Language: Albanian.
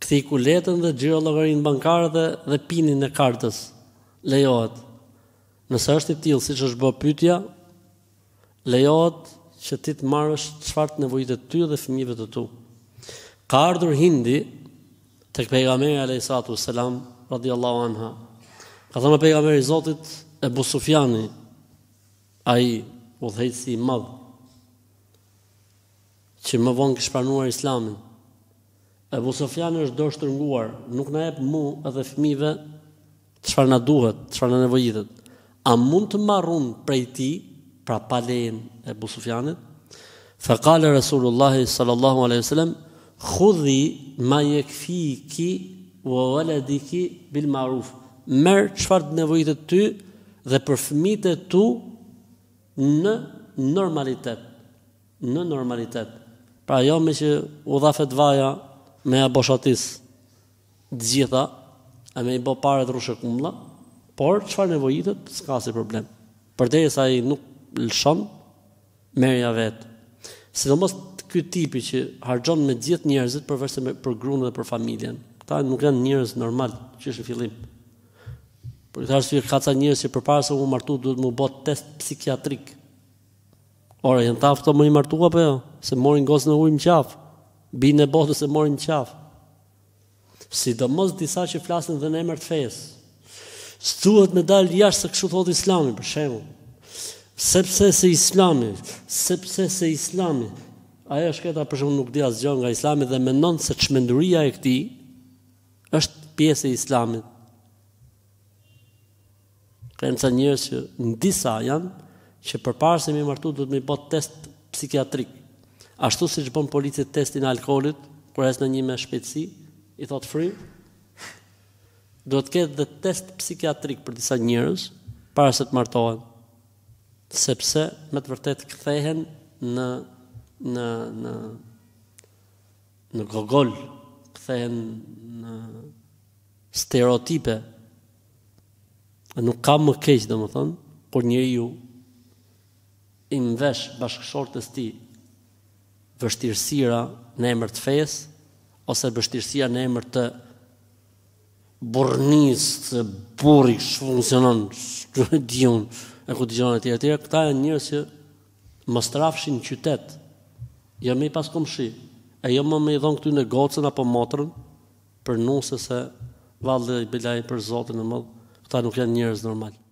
këthi letën dhe gjyro logarinë bankarë dhe, dhe pinin e kartës, lejohet. Nëse është i tilë, si që është bërë pytja, lejohet që ti të marrësh qëfar të nevojit e ty dhe fëmive të tu. Ka ardhur hindi, të a lejësatu, Selam, radiallahu anha, ka thëmë i Zotit e Busufjani, a i, u dhejtë si i madhë, që më vonë këshpanuar islamin, e Vosofjan është do shtërnguar, nuk në ebë mu edhe fmive të shfar në duhet, të shfar në nevojitet. A mund të marun prej ti, pra palen e Vosofjanit? Fe kale Resulullahi sallallahu aleyhi sallam, khudhi ma je këfi i ki, ua di ki, bil maruf. Merë të shfar të nevojitet ty, dhe për fmite tu, në normalitet. Në normalitet. Pra jo me që u dhafet vaja, me e boshatis gjitha, e me i bo pare të rrushë kumla, por qëfar nevojitët, s'ka si problem. Për dhe sa i nuk lëshon, merja vetë. Si të mos të tipi që hargjon me gjithë njerëzit për me për grunë dhe për familjen. Ta nuk janë njerëz normal, që është në fillim. Për këta është ka ca njerëz që për parë se u martu duhet mu bot test psikiatrik. Ora, jenë taftë të më i martu apë jo, se morin gosë në ujmë qafë. Binë e botës e morin qafë. Sidomos disa që flasin dhe në emër të fesë. Stuhet me dalë jashtë se këshu thot islami, për shemë. Sepse se islami, sepse se islami, aja shketa për shumë nuk asë zgjon nga islami dhe menon se qmenduria e këti është pjesë e islamit. Kërën ca njërës që në disa janë që për parës e mi martu du të mi bot test psikiatrikë. Ashtu si që bënë policit testin alkoholit, kër esë në një me shpetsi, i thotë fri, do të ketë dhe test psikiatrik për disa njërës, para se të martohen, sepse me të vërtet këthehen në, në, në, në gogol, këthehen në stereotipe, nuk kam më keqë, dhe më thënë, por njëri ju, i mvesh bashkëshortës ti, vështirësira në emër të fesë ose vështirësia në emër të burnis, të burri që funksionon në dijon, e ku dijon atë atë, këta janë njerëz që mos strafshin qytet. Jo më pas komshi, e jo më me i dhon këtu në gocën apo motrën për nuse se vallë belaj për Zotin e madh, këta nuk janë njerëz normalë.